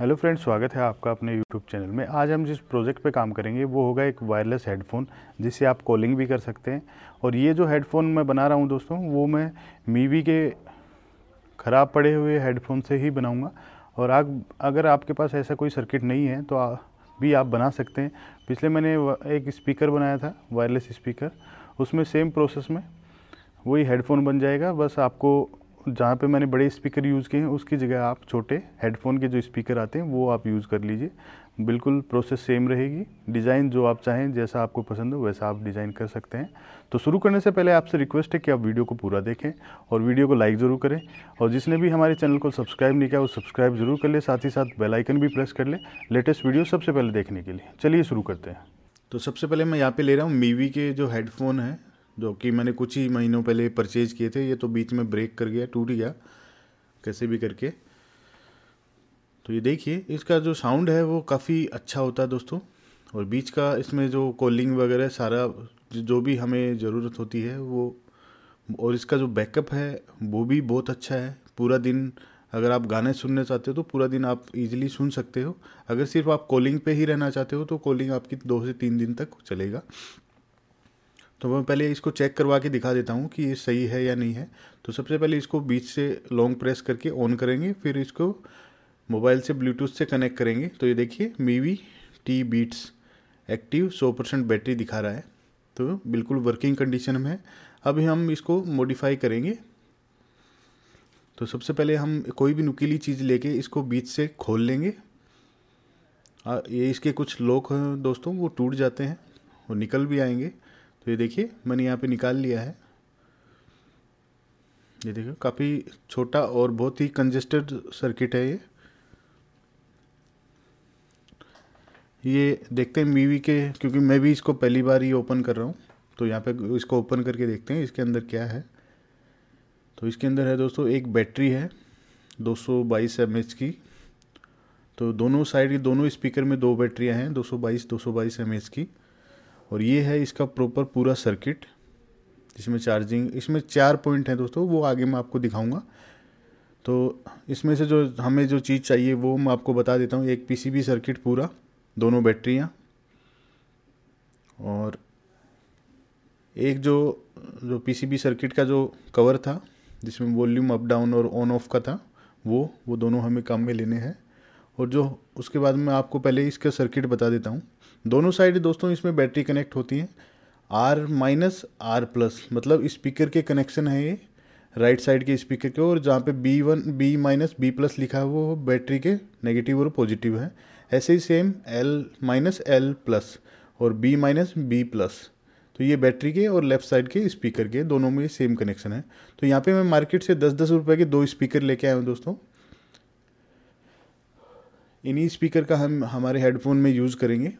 hello friends स्वागत है आपका अपने यूट्यूब चैनल में आज हम जिस प्रोजेक्ट पे काम करेंगे वो होगा एक वायरलेस हेडफ़ोन जिससे आप कॉलिंग भी कर सकते हैं और ये जो हेडफ़ोन मैं बना रहा हूँ दोस्तों वो मैं मीवी के ख़राब पड़े हुए हेडफ़ोन से ही बनाऊँगा और आग अगर आपके पास ऐसा कोई सर्किट नहीं है तो आ, भी आप बना सकते हैं पिछले मैंने एक स्पीकर बनाया था वायरलेस स्पीकर उसमें सेम प्रोसेस में वही हेडफ़ोन बन जाएगा बस आपको जहाँ पे मैंने बड़े स्पीकर यूज़ किए हैं उसकी जगह आप छोटे हेडफोन के जो स्पीकर आते हैं वो आप यूज़ कर लीजिए बिल्कुल प्रोसेस सेम रहेगी डिज़ाइन जो आप चाहें जैसा आपको पसंद हो वैसा आप डिज़ाइन कर सकते हैं तो शुरू करने से पहले आपसे रिक्वेस्ट है कि आप वीडियो को पूरा देखें और वीडियो को लाइक ज़रूर करें और जिसने भी हमारे चैनल को सब्सक्राइब नहीं किया वो सब्सक्राइब ज़रूर कर ले साथ ही साथ बेलाइकन भी प्रेस कर ले लेटेस्ट वीडियो सबसे पहले देखने के लिए चलिए शुरू करते हैं तो सबसे पहले मैं यहाँ पर ले रहा हूँ मीवी के जो हेडफोन है जो कि मैंने कुछ ही महीनों पहले परचेज किए थे ये तो बीच में ब्रेक कर गया टूट गया कैसे भी करके तो ये देखिए इसका जो साउंड है वो काफ़ी अच्छा होता है दोस्तों और बीच का इसमें जो कॉलिंग वगैरह सारा जो भी हमें ज़रूरत होती है वो और इसका जो बैकअप है वो भी बहुत अच्छा है पूरा दिन अगर आप गाने सुनने चाहते हो तो पूरा दिन आप इजीली सुन सकते हो अगर सिर्फ आप कॉलिंग पे ही रहना चाहते हो तो कॉलिंग आपकी दो से तीन दिन तक चलेगा तो मैं पहले इसको चेक करवा के दिखा देता हूँ कि ये सही है या नहीं है तो सबसे पहले इसको बीच से लॉन्ग प्रेस करके ऑन करेंगे फिर इसको मोबाइल से ब्लूटूथ से कनेक्ट करेंगे तो ये देखिए Mivi T beats active 100 percent battery दिखा रहा है तो बिल्कुल वर्किंग कंडीशन में है अभी हम इसको मॉडिफाई करेंगे तो सबसे पहले हम कोई भी नुकीली चीज़ लेके इसको बीच से खोल लेंगे ये इसके कुछ लोक दोस्तों वो टूट जाते हैं वो निकल भी आएंगे तो ये देखिए मैंने यहाँ पे निकाल लिया है ये देखिए काफ़ी छोटा और बहुत ही कंजेस्टेड सर्किट है ये ये देखते हैं मीवी के क्योंकि मैं भी इसको पहली बार ही ओपन कर रहा हूँ तो यहाँ पे इसको ओपन करके देखते हैं इसके अंदर क्या है तो इसके अंदर है दोस्तों एक बैटरी है 222 एमएच की तो दोनों साइड दोनों स्पीकर में दो बैटरियाँ हैं 222 222 एमएच की और ये है इसका प्रॉपर पूरा सर्किट जिसमें चार्जिंग इसमें चार पॉइंट हैं दोस्तों वो आगे मैं आपको दिखाऊंगा तो इसमें से जो हमें जो चीज़ चाहिए वो मैं आपको बता देता हूँ एक पीसीबी सर्किट पूरा दोनों बैटरियाँ और एक जो जो पीसीबी सर्किट का जो कवर था जिसमें वॉल्यूम अप डाउन और ऑन ऑफ का था वो वो दोनों हमें काम में लेने हैं और जो उसके बाद मैं आपको पहले इसका सर्किट बता देता हूँ दोनों साइड दोस्तों इसमें बैटरी कनेक्ट होती हैं आर माइनस आर प्लस मतलब स्पीकर के कनेक्शन है ये राइट साइड के स्पीकर के और जहाँ पे B one B minus B plus लिखा है वो बैटरी के नेगेटिव और पॉजिटिव है ऐसे ही same L minus L plus और बी माइनस बी प्लस तो ये बैटरी के और लेफ्ट साइड के स्पीकर के दोनों में सेम कनेक्शन है तो यहाँ पे मैं मार्केट से दस दस रुपये के दो स्पीकर लेके आया हूँ दोस्तों इन्हीं स्पीकर का हम हमारे हेडफोन में यूज़ करेंगे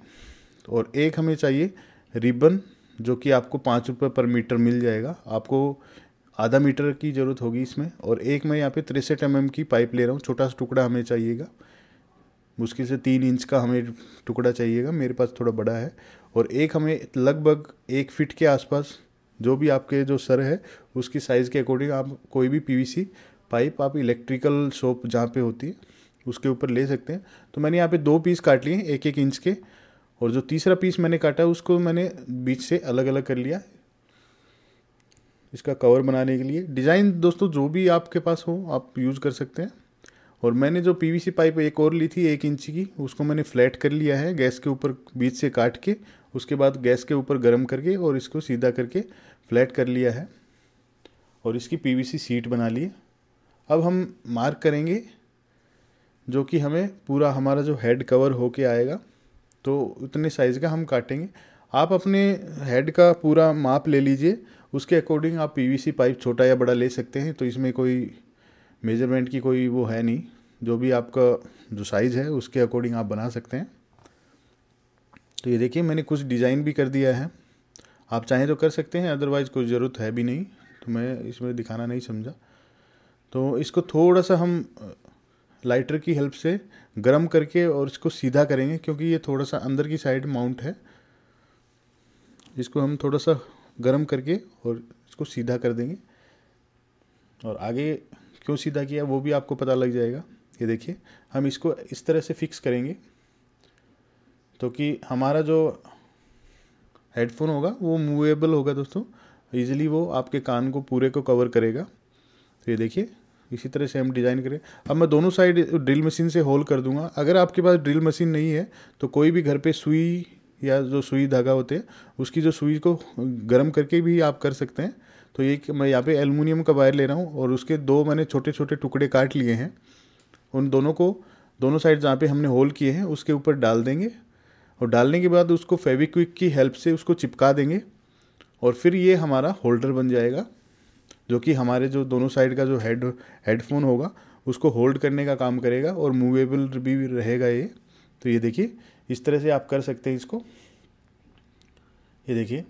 और एक हमें चाहिए रिबन जो कि आपको पाँच रुपये पर मीटर मिल जाएगा आपको आधा मीटर की ज़रूरत होगी इसमें और एक मैं यहाँ पे तिरसठ एम की पाइप ले रहा हूँ छोटा सा टुकड़ा हमें चाहिएगा मुश्किल से तीन इंच का हमें टुकड़ा चाहिएगा मेरे पास थोड़ा बड़ा है और एक हमें लगभग एक फिट के आसपास जो भी आपके जो सर है उसकी साइज़ के अकॉर्डिंग आप कोई भी पी पाइप आप इलेक्ट्रिकल शॉप जहाँ पे होती है उसके ऊपर ले सकते हैं तो मैंने यहाँ पे दो पीस काट लिए एक एक इंच के और जो तीसरा पीस मैंने काटा उसको मैंने बीच से अलग अलग कर लिया इसका कवर बनाने के लिए डिज़ाइन दोस्तों जो भी आपके पास हो आप यूज़ कर सकते हैं और मैंने जो पीवीसी पाइप एक और ली थी एक इंच की उसको मैंने फ्लैट कर लिया है गैस के ऊपर बीच से काट के उसके बाद गैस के ऊपर गर्म करके और इसको सीधा करके फ्लैट कर लिया है और इसकी पीवीसी सीट बना ली अब हम मार्क करेंगे जो कि हमें पूरा हमारा जो हेड कवर होके आएगा तो उतने साइज़ का हम काटेंगे आप अपने हेड का पूरा माप ले लीजिए उसके अकॉर्डिंग आप पीवीसी पाइप छोटा या बड़ा ले सकते हैं तो इसमें कोई मेजरमेंट की कोई वो है नहीं जो भी आपका जो साइज़ है उसके अकॉर्डिंग आप बना सकते हैं तो ये देखिए मैंने कुछ डिज़ाइन भी कर दिया है आप चाहें तो कर सकते हैं अदरवाइज़ कोई ज़रूरत है भी नहीं तो मैं इसमें दिखाना नहीं समझा तो इसको थोड़ा सा हम लाइटर की हेल्प से गर्म करके और इसको सीधा करेंगे क्योंकि ये थोड़ा सा अंदर की साइड माउंट है इसको हम थोड़ा सा गर्म करके और इसको सीधा कर देंगे और आगे क्यों सीधा किया वो भी आपको पता लग जाएगा ये देखिए हम इसको इस तरह से फिक्स करेंगे तो कि हमारा जो हेडफोन होगा वो मूवेबल होगा दोस्तों इजीली वो आपके कान को पूरे को कवर करेगा तो ये देखिए इसी तरह से हम डिज़ाइन करें अब मैं दोनों साइड ड्रिल मशीन से होल कर दूंगा अगर आपके पास ड्रिल मशीन नहीं है तो कोई भी घर पे सुई या जो सुई धागा होते हैं उसकी जो सुई को गर्म करके भी आप कर सकते हैं तो ये मैं यहाँ पे एलमिनियम का वायर ले रहा हूँ और उसके दो मैंने छोटे छोटे टुकड़े काट लिए हैं उन दोनों को दोनों साइड जहाँ पर हमने होल किए हैं उसके ऊपर डाल देंगे और डालने के बाद उसको फेविक्विक की हेल्प से उसको चिपका देंगे और फिर ये हमारा होल्डर बन जाएगा जो कि हमारे जो दोनों साइड का जो हेड हेडफोन होगा उसको होल्ड करने का काम करेगा और मूवेबल भी रहेगा ये तो ये देखिए इस तरह से आप कर सकते हैं इसको ये देखिए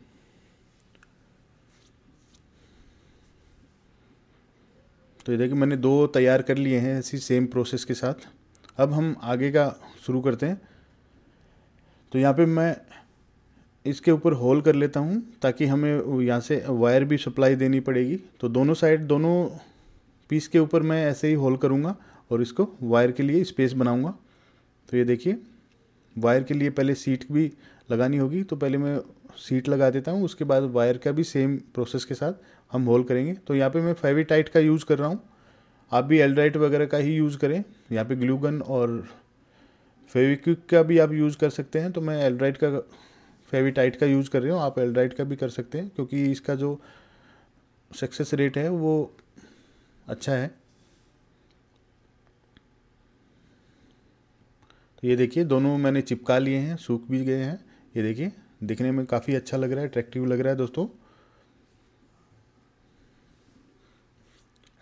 तो ये देखिए मैंने दो तैयार कर लिए हैं इसी सेम प्रोसेस के साथ अब हम आगे का शुरू करते हैं तो यहाँ पे मैं इसके ऊपर होल कर लेता हूँ ताकि हमें यहाँ से वायर भी सप्लाई देनी पड़ेगी तो दोनों साइड दोनों पीस के ऊपर मैं ऐसे ही होल करूँगा और इसको वायर के लिए स्पेस बनाऊँगा तो ये देखिए वायर के लिए पहले सीट भी लगानी होगी तो पहले मैं सीट लगा देता हूँ उसके बाद वायर का भी सेम प्रोसेस के साथ हम होल करेंगे तो यहाँ पे मैं फेविटाइट का यूज़ कर रहा हूँ आप भी एल्ड्राइट वगैरह का ही यूज़ करें यहाँ पे ग्लूगन और फेविक्विक का भी आप यूज़ कर सकते हैं तो मैं एल्ड्राइट का फेविटाइट का यूज़ कर रहे हो आप एल्ड्राइट का भी कर सकते हैं क्योंकि इसका जो सक्सेस रेट है वो अच्छा है तो ये देखिए दोनों मैंने चिपका लिए हैं सूख भी गए हैं ये देखिए दिखने में काफ़ी अच्छा लग रहा है अट्रैक्टिव लग रहा है दोस्तों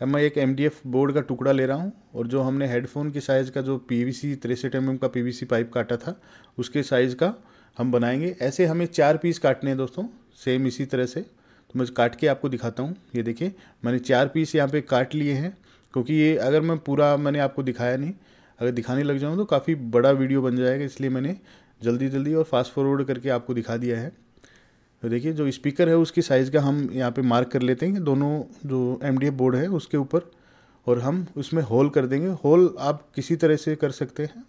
अब मैं एक एम बोर्ड का टुकड़ा ले रहा हूँ और जो हमने हेडफोन के साइज़ का जो पी वी सी तिरसठ का पी वी सी पाइप काटा था उसके साइज़ का हम बनाएंगे ऐसे हमें चार पीस काटने हैं दोस्तों सेम इसी तरह से तो मैं काट के आपको दिखाता हूँ ये देखिए मैंने चार पीस यहाँ पे काट लिए हैं क्योंकि ये अगर मैं पूरा मैंने आपको दिखाया नहीं अगर दिखाने लग जाऊँ तो काफ़ी बड़ा वीडियो बन जाएगा इसलिए मैंने जल्दी जल्दी और फास्ट फॉरवर्ड करके आपको दिखा दिया है तो देखिए जो स्पीकर है उसकी साइज़ का हम यहाँ पर मार्क कर लेते हैं दोनों जो एम बोर्ड है उसके ऊपर और हम उसमें होल कर देंगे होल आप किसी तरह से कर सकते हैं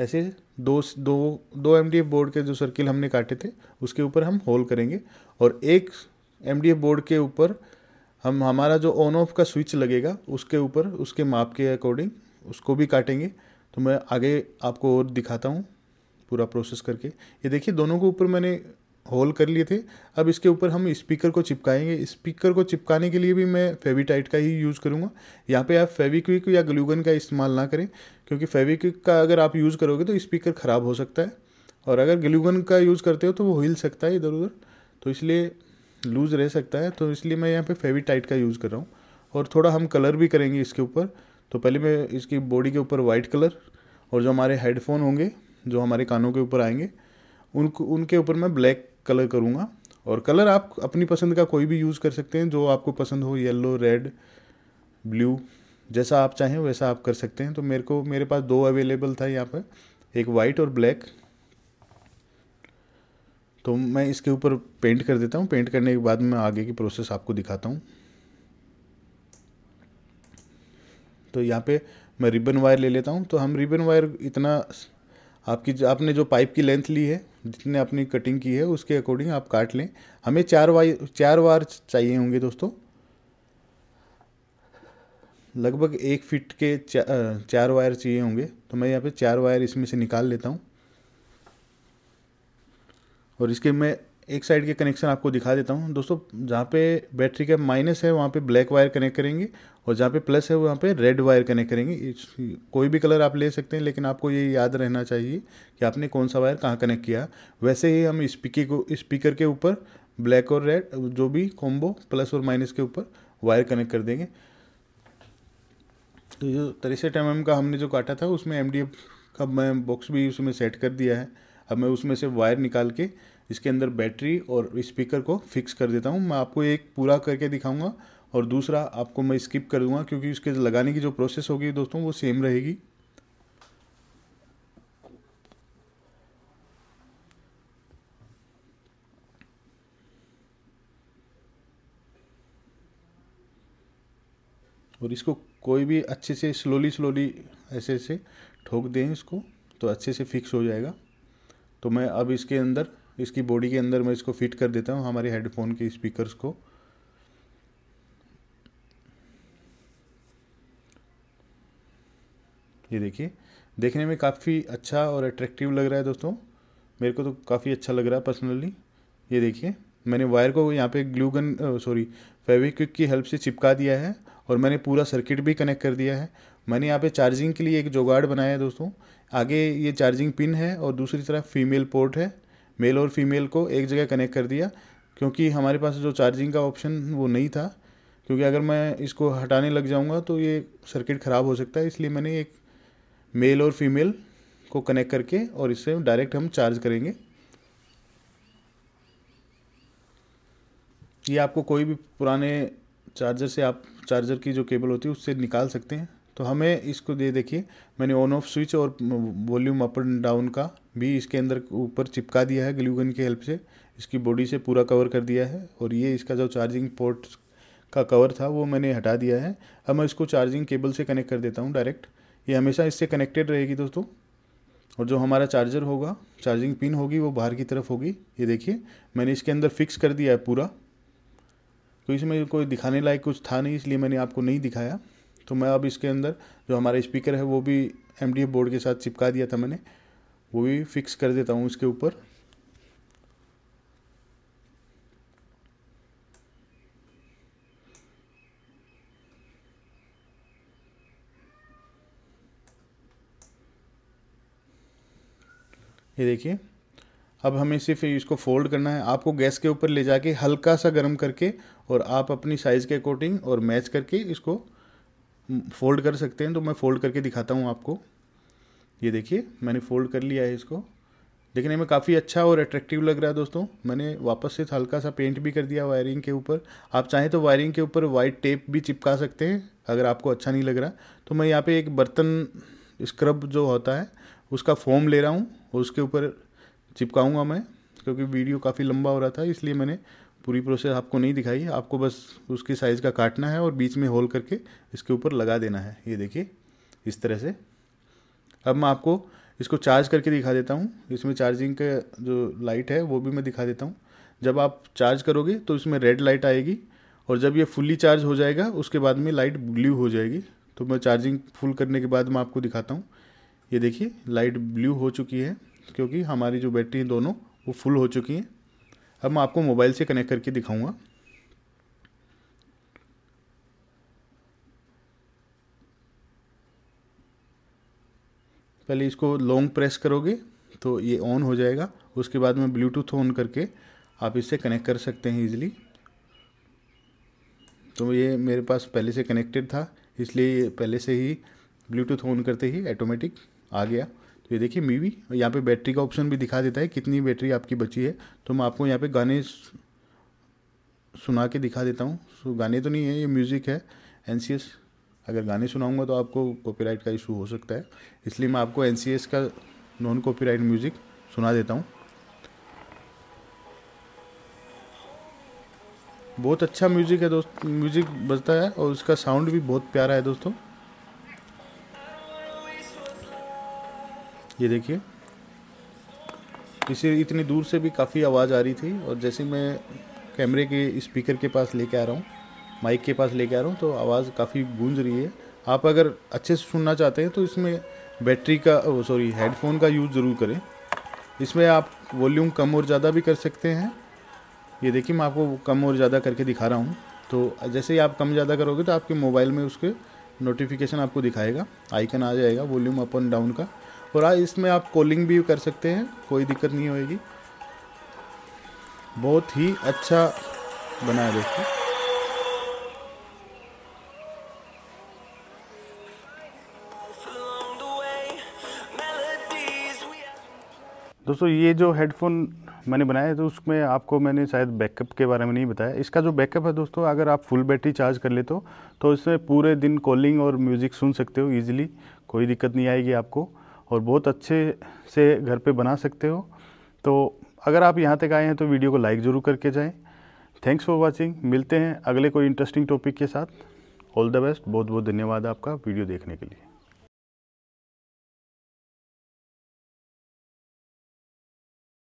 ऐसे दो दो दो एम बोर्ड के जो सर्किल हमने काटे थे उसके ऊपर हम होल करेंगे और एक एम बोर्ड के ऊपर हम हमारा जो ऑन ऑफ का स्विच लगेगा उसके ऊपर उसके माप के अकॉर्डिंग उसको भी काटेंगे तो मैं आगे आपको और दिखाता हूँ पूरा प्रोसेस करके ये देखिए दोनों के ऊपर मैंने होल कर लिए थे अब इसके ऊपर हम स्पीकर को चिपकाएंगे स्पीकर को चिपकाने के लिए भी मैं फेविटाइट का ही यूज़ करूँगा यहाँ पे आप फेविक्विक या ग्लूगन का इस्तेमाल ना करें क्योंकि फेविक्विक का अगर आप यूज़ करोगे तो स्पीकर ख़राब हो सकता है और अगर ग्लूगन का यूज़ करते हो तो वो हिल सकता है इधर उधर तो इसलिए लूज़ रह सकता है तो इसलिए मैं यहाँ पर फेविटाइट का यूज़ कर रहा हूँ और थोड़ा हम कलर भी करेंगे इसके ऊपर तो पहले मैं इसकी बॉडी के ऊपर वाइट कलर और जो हमारे हेडफोन होंगे जो हमारे कानों के ऊपर आएंगे उनको उनके ऊपर मैं ब्लैक कलर करूँगा और कलर आप अपनी पसंद का कोई भी यूज़ कर सकते हैं जो आपको पसंद हो येलो रेड ब्लू जैसा आप चाहें वैसा आप कर सकते हैं तो मेरे को मेरे पास दो अवेलेबल था यहाँ पर एक वाइट और ब्लैक तो मैं इसके ऊपर पेंट कर देता हूँ पेंट करने के बाद मैं आगे की प्रोसेस आपको दिखाता हूँ तो यहाँ पे मैं रिबन वायर ले लेता हूँ तो हम रिबन वायर इतना आपकी आपने जो पाइप की लेंथ ली है जितने अपनी कटिंग की है उसके अकॉर्डिंग आप काट लें हमें चार वाई चार बार चाहिए होंगे दोस्तों लगभग एक फिट के चा, चार वायर चाहिए होंगे तो मैं यहाँ पे चार वायर इसमें से निकाल लेता हूँ और इसके मैं एक साइड के कनेक्शन आपको दिखा देता हूँ दोस्तों जहाँ पे बैटरी का माइनस है वहाँ पे ब्लैक वायर कनेक्ट करेंगे और जहाँ पे प्लस है वहाँ पे रेड वायर कनेक्ट करेंगे कोई भी कलर आप ले सकते हैं लेकिन आपको ये याद रहना चाहिए कि आपने कौन सा वायर कहाँ कनेक्ट किया वैसे ही हम स्पीकर को स्पीकर के ऊपर ब्लैक और रेड जो भी कॉम्बो प्लस और माइनस के ऊपर वायर कनेक्ट कर देंगे तो जो तिरसठ एम का हमने जो काटा था उसमें एम का मैं बॉक्स भी उसमें सेट कर दिया है अब मैं उसमें से वायर निकाल के इसके अंदर बैटरी और स्पीकर को फिक्स कर देता हूँ मैं आपको एक पूरा करके दिखाऊँगा और दूसरा आपको मैं स्किप कर दूँगा क्योंकि उसके लगाने की जो प्रोसेस होगी दोस्तों वो सेम रहेगी और इसको कोई भी अच्छे से स्लोली स्लोली ऐसे ऐसे ठोक दें इसको तो अच्छे से फिक्स हो जाएगा तो मैं अब इसके अंदर इसकी बॉडी के अंदर मैं इसको फिट कर देता हूँ हमारे हेडफोन के स्पीकर्स को ये देखिए देखने में काफ़ी अच्छा और अट्रैक्टिव लग रहा है दोस्तों मेरे को तो काफ़ी अच्छा लग रहा है पर्सनली ये देखिए मैंने वायर को यहाँ पे ग्लू गन सॉरी फेविक्विक की हेल्प से चिपका दिया है और मैंने पूरा सर्किट भी कनेक्ट कर दिया है मैंने यहाँ पे चार्जिंग के लिए एक जोगाड़ बनाया है दोस्तों आगे ये चार्जिंग पिन है और दूसरी तरफ फीमेल पोर्ट है मेल और फीमेल को एक जगह कनेक्ट कर दिया क्योंकि हमारे पास जो चार्जिंग का ऑप्शन वो नहीं था क्योंकि अगर मैं इसको हटाने लग जाऊंगा तो ये सर्किट ख़राब हो सकता है इसलिए मैंने एक मेल और फीमेल को कनेक्ट करके और इससे डायरेक्ट हम चार्ज करेंगे ये आपको कोई भी पुराने चार्जर से आप चार्जर की जो केबल होती है उससे निकाल सकते हैं तो हमें इसको दे देखिए मैंने ऑन ऑफ स्विच और वॉल्यूम अप एंड डाउन का भी इसके अंदर ऊपर चिपका दिया है ग्लूगन की हेल्प से इसकी बॉडी से पूरा कवर कर दिया है और ये इसका जो चार्जिंग पोर्ट का कवर था वो मैंने हटा दिया है अब मैं इसको चार्जिंग केबल से कनेक्ट कर देता हूँ डायरेक्ट ये हमेशा इससे कनेक्टेड रहेगी दोस्तों और जो हमारा चार्जर होगा चार्जिंग पिन होगी वो बाहर की तरफ होगी ये देखिए मैंने इसके अंदर फिक्स कर दिया है पूरा तो इसमें कोई दिखाने लायक कुछ था नहीं इसलिए मैंने आपको नहीं दिखाया तो मैं अब इसके अंदर जो हमारा स्पीकर है वो भी एम बोर्ड के साथ चिपका दिया था मैंने वो भी फिक्स कर देता हूँ इसके ऊपर ये देखिए अब हमें सिर्फ इसको फोल्ड करना है आपको गैस के ऊपर ले जाके हल्का सा गर्म करके और आप अपनी साइज़ के अकॉर्डिंग और मैच करके इसको फोल्ड कर सकते हैं तो मैं फ़ोल्ड करके दिखाता हूँ आपको ये देखिए मैंने फ़ोल्ड कर लिया है इसको देखने में काफ़ी अच्छा और अट्रैक्टिव लग रहा है दोस्तों मैंने वापस से हल्का सा पेंट भी कर दिया वायरिंग के ऊपर आप चाहें तो वायरिंग के ऊपर वाइट टेप भी चिपका सकते हैं अगर आपको अच्छा नहीं लग रहा तो मैं यहाँ पे एक बर्तन स्क्रब जो होता है उसका फोम ले रहा हूँ उसके ऊपर चिपकाऊँगा मैं क्योंकि वीडियो काफ़ी लंबा हो रहा था इसलिए मैंने पूरी प्रोसेस आपको नहीं दिखाई आपको बस उसके साइज़ का काटना है और बीच में होल करके इसके ऊपर लगा देना है ये देखिए इस तरह से अब मैं आपको इसको चार्ज करके दिखा देता हूँ इसमें चार्जिंग का जो लाइट है वो भी मैं दिखा देता हूँ जब आप चार्ज करोगे तो इसमें रेड लाइट आएगी और जब ये फुल्ली चार्ज हो जाएगा उसके बाद में लाइट ब्लू हो जाएगी तो मैं चार्जिंग फुल करने के बाद मैं आपको दिखाता हूँ ये देखिए लाइट ब्लू हो चुकी है क्योंकि हमारी जो बैटरी दोनों वो फुल हो चुकी हैं अब मैं आपको मोबाइल से कनेक्ट करके दिखाऊंगा पहले इसको लॉन्ग प्रेस करोगे तो ये ऑन हो जाएगा उसके बाद में ब्लूटूथ ऑन करके आप इससे कनेक्ट कर सकते हैं ईजिली तो ये मेरे पास पहले से कनेक्टेड था इसलिए पहले से ही ब्लूटूथ ऑन करते ही ऑटोमेटिक आ गया तो ये देखिए मीवी और यहाँ पे बैटरी का ऑप्शन भी दिखा देता है कितनी बैटरी आपकी बची है तो मैं आपको यहाँ पे गाने सुना के दिखा देता हूँ सो गाने तो नहीं है ये म्यूज़िक है एन अगर गाने सुनाऊँगा तो आपको कॉपीराइट का इशू हो सकता है इसलिए मैं आपको एन का नॉन कॉपीराइट म्यूज़िक सुना देता हूँ बहुत अच्छा म्यूज़िक है दोस्त म्यूज़िक बजता है और उसका साउंड भी बहुत प्यारा है दोस्तों ये देखिए इसे इतनी दूर से भी काफ़ी आवाज़ आ रही थी और जैसे मैं कैमरे के स्पीकर के पास लेके आ रहा हूँ माइक के पास लेके आ रहा हूँ तो आवाज़ काफ़ी गूंज रही है आप अगर अच्छे से सुनना चाहते हैं तो इसमें बैटरी का सॉरी हेडफोन का यूज़ ज़रूर करें इसमें आप वॉल्यूम कम और ज़्यादा भी कर सकते हैं ये देखिए मैं आपको कम और ज़्यादा करके दिखा रहा हूँ तो जैसे ही आप कम ज़्यादा करोगे तो आपके मोबाइल में उसके नोटिफिकेशन आपको दिखाएगा आइकन आ जाएगा वॉल्यूम अप एंड डाउन का हो रहा है इसमें आप कॉलिंग भी कर सकते हैं कोई दिक्कत नहीं होगी बहुत ही अच्छा बना है दोस्तों दोस्तों ये जो हेडफोन मैंने बनाया है तो उसमें आपको मैंने शायद बैकअप के बारे में नहीं बताया इसका जो बैकअप है दोस्तों अगर आप फुल बैटरी चार्ज कर लेते हो तो इसमें पूरे दिन कॉलिंग और म्यूज़िक सुन सकते हो ईजिली कोई दिक्कत नहीं आएगी आपको और बहुत अच्छे से घर पे बना सकते हो तो अगर आप यहाँ तक आए हैं तो वीडियो को लाइक ज़रूर करके जाएं थैंक्स फॉर वाचिंग मिलते हैं अगले कोई इंटरेस्टिंग टॉपिक के साथ ऑल द बेस्ट बहुत बहुत धन्यवाद आपका वीडियो देखने के लिए